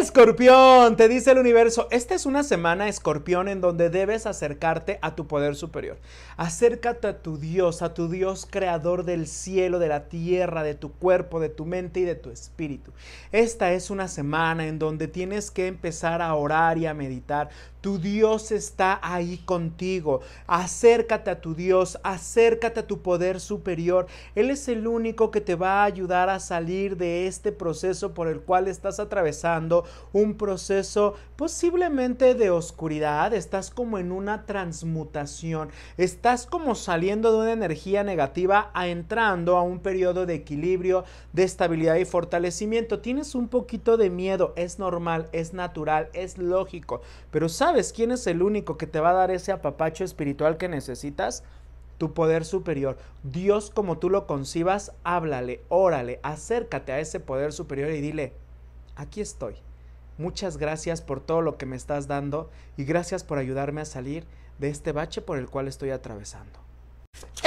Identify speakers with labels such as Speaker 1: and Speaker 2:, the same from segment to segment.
Speaker 1: Escorpión, te dice el universo, esta es una semana, escorpión, en donde debes acercarte a tu poder superior. Acércate a tu Dios, a tu Dios creador del cielo, de la tierra, de tu cuerpo, de tu mente y de tu espíritu. Esta es una semana en donde tienes que empezar a orar y a meditar tu Dios está ahí contigo. Acércate a tu Dios, acércate a tu poder superior. Él es el único que te va a ayudar a salir de este proceso por el cual estás atravesando, un proceso posiblemente de oscuridad. Estás como en una transmutación, estás como saliendo de una energía negativa a entrando a un periodo de equilibrio, de estabilidad y fortalecimiento. Tienes un poquito de miedo, es normal, es natural, es lógico, pero sabes quién es el único que te va a dar ese apapacho espiritual que necesitas, tu poder superior. Dios como tú lo concibas, háblale, órale, acércate a ese poder superior y dile, aquí estoy. Muchas gracias por todo lo que me estás dando y gracias por ayudarme a salir de este bache por el cual estoy atravesando.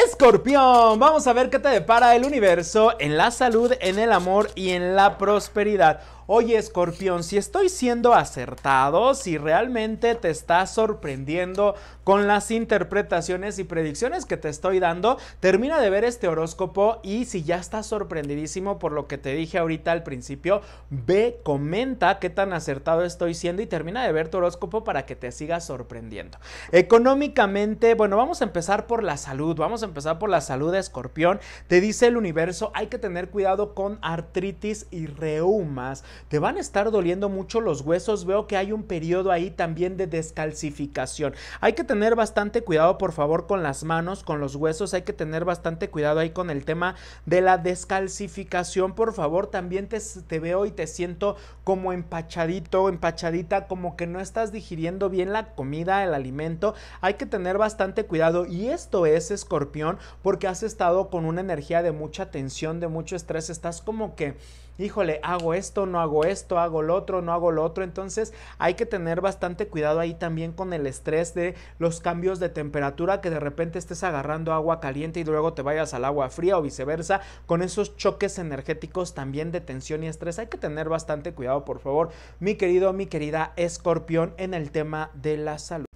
Speaker 1: Escorpión, vamos a ver qué te depara el universo en la salud, en el amor y en la prosperidad oye escorpión, si estoy siendo acertado, si realmente te estás sorprendiendo con las interpretaciones y predicciones que te estoy dando, termina de ver este horóscopo y si ya estás sorprendidísimo por lo que te dije ahorita al principio, ve, comenta qué tan acertado estoy siendo y termina de ver tu horóscopo para que te sigas sorprendiendo. Económicamente, bueno, vamos a empezar por la salud, vamos a empezar por la salud de escorpión. Te dice el universo, hay que tener cuidado con artritis y reumas te van a estar doliendo mucho los huesos. Veo que hay un periodo ahí también de descalcificación. Hay que tener bastante cuidado, por favor, con las manos, con los huesos. Hay que tener bastante cuidado ahí con el tema de la descalcificación. Por favor, también te, veo y te siento como empachadito, empachadita, como que no estás digiriendo bien la comida, el alimento. Hay que tener bastante cuidado. Y esto es, escorpión, porque has estado con una energía de mucha tensión, de mucho estrés. Estás como que híjole, hago esto, no hago esto, hago lo otro, no hago lo otro. Entonces hay que tener bastante cuidado ahí también con el estrés de los cambios de temperatura, que de repente estés agarrando agua caliente y luego te vayas al agua fría o viceversa, con esos choques energéticos también de tensión y estrés. Hay que tener bastante cuidado, por favor, mi querido, mi querida escorpión, en el tema de la salud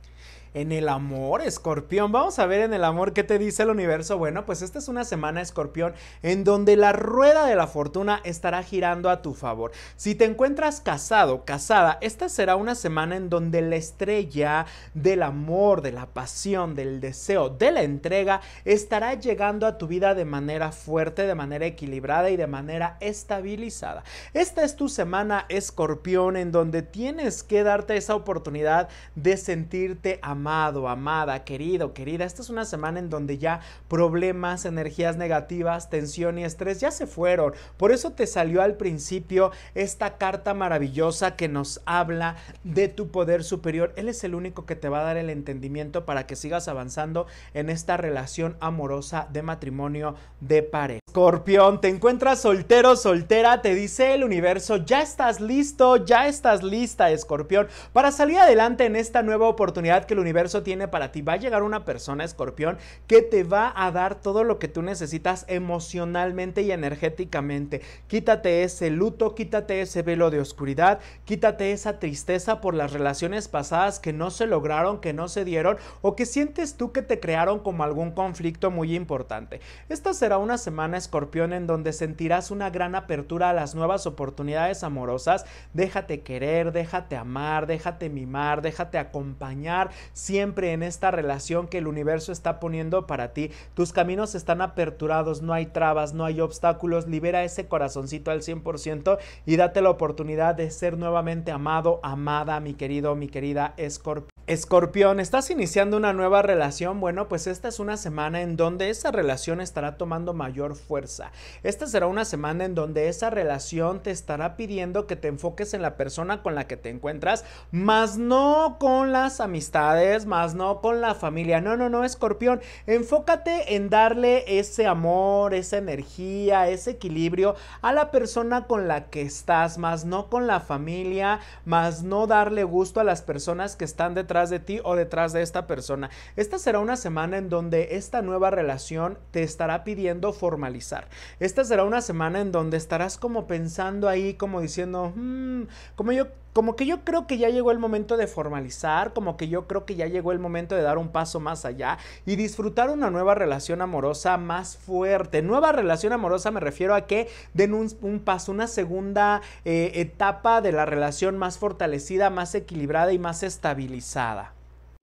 Speaker 1: en el amor, escorpión. Vamos a ver en el amor qué te dice el universo. Bueno, pues esta es una semana, escorpión, en donde la rueda de la fortuna estará girando a tu favor. Si te encuentras casado, casada, esta será una semana en donde la estrella del amor, de la pasión, del deseo, de la entrega, estará llegando a tu vida de manera fuerte, de manera equilibrada y de manera estabilizada. Esta es tu semana, escorpión, en donde tienes que darte esa oportunidad de sentirte amado amado, amada, querido, querida, esta es una semana en donde ya problemas, energías negativas, tensión y estrés ya se fueron. Por eso te salió al principio esta carta maravillosa que nos habla de tu poder superior. Él es el único que te va a dar el entendimiento para que sigas avanzando en esta relación amorosa de matrimonio de pareja. Escorpión, te encuentras soltero, soltera, te dice el universo, ya estás listo, ya estás lista, Escorpión, para salir adelante en esta nueva oportunidad que el universo tiene para ti. Va a llegar una persona, escorpión, que te va a dar todo lo que tú necesitas emocionalmente y energéticamente. Quítate ese luto, quítate ese velo de oscuridad, quítate esa tristeza por las relaciones pasadas que no se lograron, que no se dieron o que sientes tú que te crearon como algún conflicto muy importante. Esta será una semana, escorpión, en donde sentirás una gran apertura a las nuevas oportunidades amorosas. Déjate querer, déjate amar, déjate mimar, déjate acompañar siempre en esta relación que el universo está poniendo para ti. Tus caminos están aperturados, no hay trabas, no hay obstáculos. Libera ese corazoncito al 100% y date la oportunidad de ser nuevamente amado, amada, mi querido, mi querida Escorpio. Escorpión, ¿estás iniciando una nueva relación? Bueno, pues esta es una semana en donde esa relación estará tomando mayor fuerza. Esta será una semana en donde esa relación te estará pidiendo que te enfoques en la persona con la que te encuentras, más no con las amistades, más no con la familia. No, no, no, Escorpión, enfócate en darle ese amor, esa energía, ese equilibrio a la persona con la que estás, más no con la familia, más no darle gusto a las personas que están detrás detrás de ti o detrás de esta persona. Esta será una semana en donde esta nueva relación te estará pidiendo formalizar. Esta será una semana en donde estarás como pensando ahí, como diciendo, hmm, como yo como que yo creo que ya llegó el momento de formalizar, como que yo creo que ya llegó el momento de dar un paso más allá y disfrutar una nueva relación amorosa más fuerte. Nueva relación amorosa me refiero a que den un, paso, una segunda eh, etapa de la relación más fortalecida, más equilibrada y más estabilizada.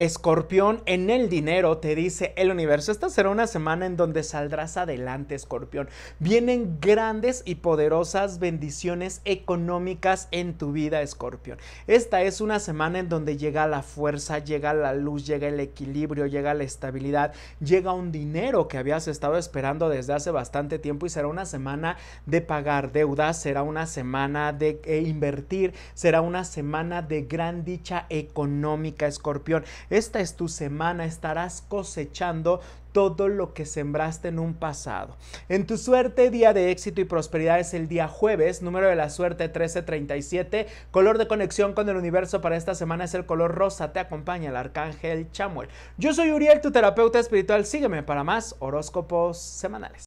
Speaker 1: Escorpión, en el dinero, te dice el universo, esta será una semana en donde saldrás adelante, escorpión. Vienen grandes y poderosas bendiciones económicas en tu vida, escorpión. Esta es una semana en donde llega la fuerza, llega la luz, llega el equilibrio, llega la estabilidad, llega un dinero que habías estado esperando desde hace bastante tiempo y será una semana de pagar deudas, será una semana de eh, invertir, será una semana de gran dicha económica, escorpión. Esta es tu semana, estarás cosechando todo lo que sembraste en un pasado. En tu suerte, día de éxito y prosperidad es el día jueves, número de la suerte 1337. Color de conexión con el universo para esta semana es el color rosa. Te acompaña el arcángel Chamuel. Yo soy Uriel, tu terapeuta espiritual. Sígueme para más horóscopos semanales.